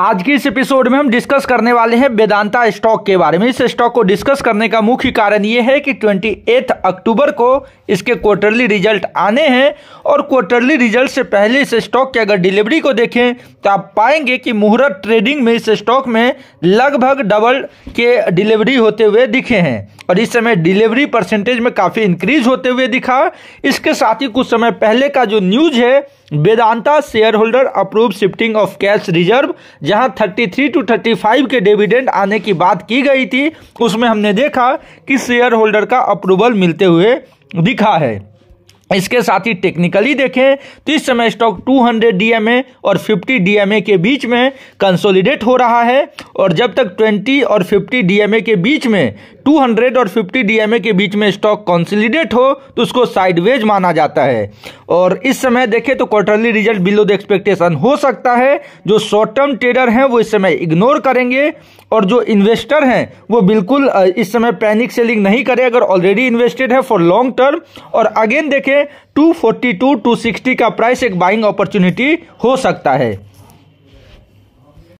आज के इस एपिसोड में हम डिस्कस करने वाले हैं वेदांता स्टॉक के बारे में इस स्टॉक को डिस्कस करने का मुख्य कारण ये है कि ट्वेंटी अक्टूबर को इसके क्वार्टरली रिजल्ट आने हैं और क्वार्टरली रिजल्ट से पहले इस स्टॉक की अगर डिलीवरी को देखें तो आप पाएंगे कि मुहूर्त ट्रेडिंग में इस स्टॉक में लगभग डबल के डिलीवरी होते हुए दिखे हैं और इस समय डिलीवरी परसेंटेज में काफ़ी इंक्रीज होते हुए दिखा इसके साथ ही कुछ समय पहले का जो न्यूज है Vedanta share holder approve shifting of cash reserve जहां 33 टू 35 के डिविडेंड आने की बात की गई थी उसमें हमने देखा कि शेयर होल्डर का अप्रूवल मिलते हुए दिखा है इसके साथ ही टेक्निकली देखें तो इस समय स्टॉक 200 डीएमए और 50 डीएमए के बीच में कंसोलिडेट हो रहा है और जब तक 20 और 50 डीएमए के बीच में 200 और 50 डीएमए के बीच में स्टॉक कंसोलिडेट हो तो उसको साइडवेज माना जाता है और इस समय देखें तो quarterly result below the expectation हो सकता है जो शॉर्ट टर्म ट्रेडर हैं वो इस समय इग्नोर करेंगे और जो इन्वेस्टर हैं वो बिल्कुल इस समय पैनिक सेलिंग नहीं करे अगर ऑलरेडी इन्वेस्टेड है फॉर लॉन्ग टर्म और अगेन देखें 242 260 का प्राइस एक बाइंग अपॉर्चुनिटी हो सकता है